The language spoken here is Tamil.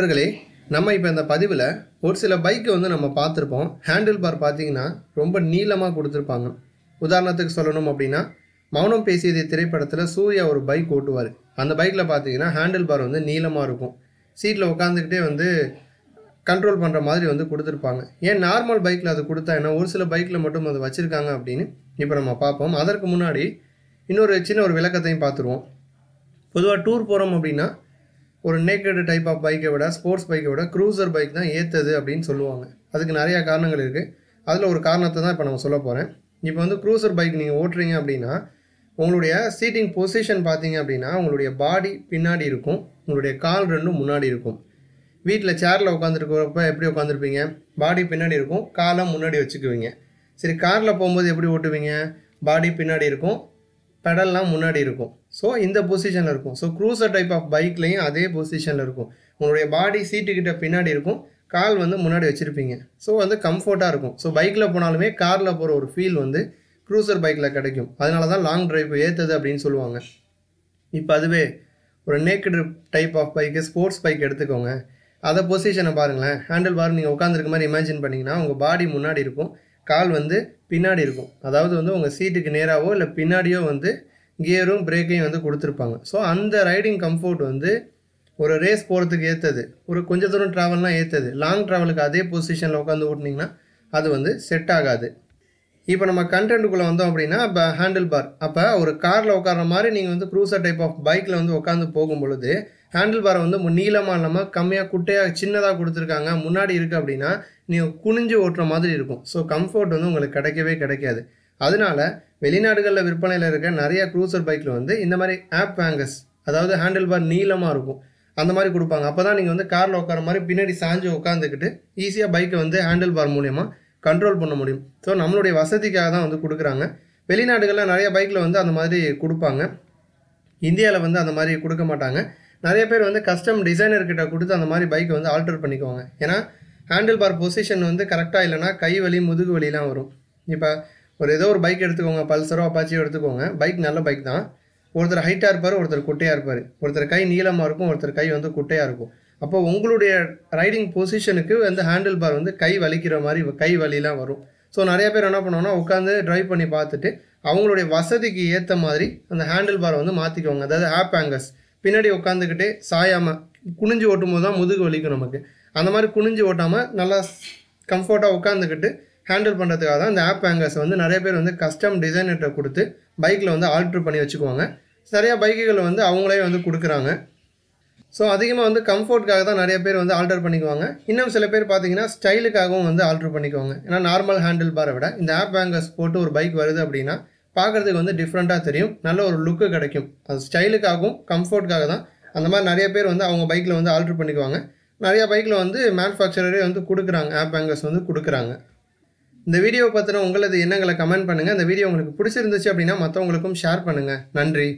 நண்பர்களே நம்ம இப்போ இந்த பதிவில் ஒரு சில பைக்கை வந்து நம்ம பார்த்துருப்போம் ஹேண்டில் பார் பார்த்தீங்கன்னா ரொம்ப நீளமாக கொடுத்துருப்பாங்க உதாரணத்துக்கு சொல்லணும் அப்படின்னா மௌனம் பேசியது திரைப்படத்தில் சூர்யா ஒரு பைக் ஓட்டுவார் அந்த பைக்கில் பார்த்தீங்கன்னா ஹேண்டில் பார் வந்து நீளமாக இருக்கும் சீட்டில் உட்காந்துக்கிட்டே வந்து கண்ட்ரோல் பண்ணுற மாதிரி வந்து கொடுத்துருப்பாங்க ஏன் நார்மல் பைக்கில் அது கொடுத்தா என்ன ஒரு சில பைக்கில் மட்டும் அது வச்சுருக்காங்க அப்படின்னு இப்போ நம்ம பார்ப்போம் அதற்கு முன்னாடி இன்னொரு சின்ன ஒரு விளக்கத்தையும் பார்த்துருவோம் பொதுவாக டூர் போகிறோம் அப்படின்னா ஒரு நேக்கடு டைப் ஆஃப் பைக்கை விட ஸ்போர்ட்ஸ் பைக்கை விட க்ரூசர் பைக் தான் ஏற்றது அப்படின்னு சொல்லுவாங்க அதுக்கு நிறையா காரணங்கள் இருக்குது அதில் ஒரு காரணத்தை தான் இப்போ நம்ம சொல்ல போகிறேன் இப்போ வந்து க்ரூசர் பைக் நீங்கள் ஓட்டுறீங்க அப்படின்னா உங்களுடைய சீட்டிங் பொசிஷன் பார்த்தீங்க அப்படின்னா உங்களுடைய பாடி பின்னாடி இருக்கும் உங்களுடைய கால் ரெண்டும் முன்னாடி இருக்கும் வீட்டில் சேரில் உட்காந்துருக்கிறப்ப எப்படி உட்காந்துருப்பீங்க பாடி பின்னாடி இருக்கும் காலை முன்னாடி வச்சுக்குவீங்க சரி காரில் போகும்போது எப்படி ஓட்டுவீங்க பாடி பின்னாடி இருக்கும் பெடல்லாம் முன்னாடி இருக்கும் ஸோ இந்த பொசிஷனில் இருக்கும் ஸோ க்ரூசர் டைப் ஆஃப் பைக்லேயும் அதே பொசிஷனில் இருக்கும் உங்களுடைய பாடி சீட்டுக்கிட்ட பின்னாடி இருக்கும் கால் வந்து முன்னாடி வச்சுருப்பீங்க ஸோ வந்து கம்ஃபர்ட்டாக இருக்கும் ஸோ பைக்கில் போனாலுமே காரில் போகிற ஒரு ஃபீல் வந்து க்ரூசர் பைக்கில் கிடைக்கும் அதனால தான் லாங் ட்ரைவ் ஏற்றது அப்படின்னு சொல்லுவாங்க இப்போ அதுவே ஒரு naked type of bike sports bike எடுத்துக்கோங்க அதை பொசிஷனை பாருங்களேன் ஹேண்டில் பார் நீங்கள் உட்காந்துருக்க மாதிரி இமேஜின் பண்ணிங்கன்னா உங்கள் பாடி முன்னாடி இருக்கும் கால் வந்து பின்னாடி இருக்கும் அதாவது வந்து உங்கள் சீட்டுக்கு நேராகவோ இல்லை பின்னாடியோ வந்து கியரும் பிரேக்கையும் வந்து கொடுத்துருப்பாங்க ஸோ அந்த ரைடிங் கம்ஃபோர்ட் வந்து ஒரு ரேஸ் போகிறதுக்கு ஏற்றது ஒரு கொஞ்ச தூரம் ட்ராவல்னால் ஏற்றது லாங் ட்ராவலுக்கு அதே பொசிஷனில் உட்காந்து ஓட்டினீங்கன்னா அது வந்து செட் ஆகாது இப்போ நம்ம கண்டென்ட்டுக்குள்ளே வந்தோம் அப்படின்னா இப்போ ஹேண்டில் பார் அப்போ ஒரு காரில் உட்கார்ற மாதிரி நீங்கள் வந்து க்ரூசர் டைப் ஆஃப் பைக்கில் வந்து உட்காந்து போகும் பொழுது ஹேண்டில் பாரை வந்து நீளமாக இல்லாமல் கம்மியாக குட்டையாக சின்னதாக கொடுத்துருக்காங்க முன்னாடி இருக்குது அப்படின்னா நீங்கள் குனிஞ்சு ஓட்டுற மாதிரி இருக்கும் ஸோ கம்ஃபர்ட் வந்து உங்களுக்கு கிடைக்கவே கிடைக்காது அதனால வெளிநாடுகளில் விற்பனையில் இருக்க நிறைய க்ரூசர் பைக்கில் வந்து இந்த மாதிரி ஆப் ஹேங்கர்ஸ் அதாவது ஹேண்டில் பார் நீளமாக இருக்கும் அந்த மாதிரி கொடுப்பாங்க அப்போ தான் நீங்கள் வந்து காரில் உட்கார மாதிரி பின்னாடி சாஞ்சு உட்காந்துக்கிட்டு ஈஸியாக பைக்கை வந்து ஹேண்டில் பார் மூலிமா கண்ட்ரோல் பண்ண முடியும் ஸோ நம்மளுடைய வசதிக்காக தான் வந்து கொடுக்குறாங்க வெளிநாடுகளில் நிறைய பைக்கில் வந்து அந்த மாதிரி கொடுப்பாங்க இந்தியாவில் வந்து அந்த மாதிரி கொடுக்க மாட்டாங்க நிறைய பேர் வந்து கஸ்டம் டிசைனர்கிட்ட கொடுத்து அந்த மாதிரி பைக்கை வந்து ஆல்டர் பண்ணிக்குவாங்க ஏன்னா ஹேண்டில் பார் பொசிஷன் வந்து கரெக்டாக இல்லைனா கை வலி முதுகு வலிலாம் வரும் இப்போ ஒரு ஏதோ ஒரு பைக் எடுத்துக்கோங்க பல்சரோ அப்பாச்சியோ எடுத்துக்கோங்க பைக் நல்ல பைக் தான் ஒருத்தர் ஹைட்டாக இருப்பார் ஒருத்தர் குட்டையாக இருப்பார் ஒருத்தர் கை நீளமாக இருக்கும் ஒருத்தர் கை வந்து குட்டையாக இருக்கும் அப்போ உங்களுடைய ரைடிங் பொசிஷனுக்கு வந்து ஹேண்டில் பார் வந்து கை வலிக்கிற மாதிரி கை வலிலாம் வரும் ஸோ நிறைய பேர் என்ன பண்ணுவோம்னா உட்காந்து ட்ரைவ் பண்ணி பார்த்துட்டு அவங்களுடைய வசதிக்கு ஏற்ற மாதிரி அந்த ஹேண்டில் பார் வந்து மாற்றிக்குவாங்க அதாவது ஆப் ஆங்கர்ஸ் பின்னாடி உட்காந்துக்கிட்டே சாயாமல் குனிஞ்சு ஓட்டும் போது தான் முதுகு வலிக்கும் நமக்கு அந்த மாதிரி குனிஞ்சு ஓட்டாமல் நல்லா கம்ஃபர்ட்டாக உட்காந்துக்கிட்டு ஹேண்டில் பண்ணுறதுக்காக தான் இந்த ஆப் ஹேங்கர்ஸை வந்து நிறைய பேர் வந்து கஸ்டம் டிசைனர்கிட்ட கொடுத்து பைக்கில் வந்து ஆல்ட்ரு பண்ணி வச்சுக்குவாங்க நிறையா பைக்குகளை வந்து அவங்களே வந்து கொடுக்குறாங்க ஸோ அதிகமாக வந்து கம்ஃபர்ட்காக தான் நிறைய பேர் வந்து ஆல்டர் பண்ணிக்குவாங்க இன்னும் சில பேர் பார்த்தீங்கன்னா ஸ்டைலுக்காகவும் வந்து ஆல்ட்ரு பண்ணிக்குவாங்க ஏன்னா நார்மல் ஹேண்டில் பாரை விட இந்த ஆப் ஹேங்கர்ஸ் போட்டு ஒரு பைக் வருது அப்படின்னா பார்க்குறதுக்கு வந்து டிஃப்ரெண்ட்டாக தெரியும் நல்ல ஒரு லுக்கு கிடைக்கும் அது ஸ்டைலுக்காகவும் கம்ஃபர்ட்காக தான் அந்த மாதிரி நிறைய பேர் வந்து அவங்க பைக்கில் வந்து ஆல்ட்ரு பண்ணிக்குவாங்க நிறையா பைக்கில் வந்து மேனுஃபேக்சரே வந்து கொடுக்குறாங்க ஆப் ஆங்கர்ஸ் வந்து கொடுக்குறாங்க இந்த வீடியோ பற்றின உங்களது எண்ணங்களை கமெண்ட் பண்ணுங்கள் இந்த வீடியோ உங்களுக்கு பிடிச்சிருந்துச்சு அப்படின்னா மற்றவங்களுக்கும் ஷேர் பண்ணுங்கள் நன்றி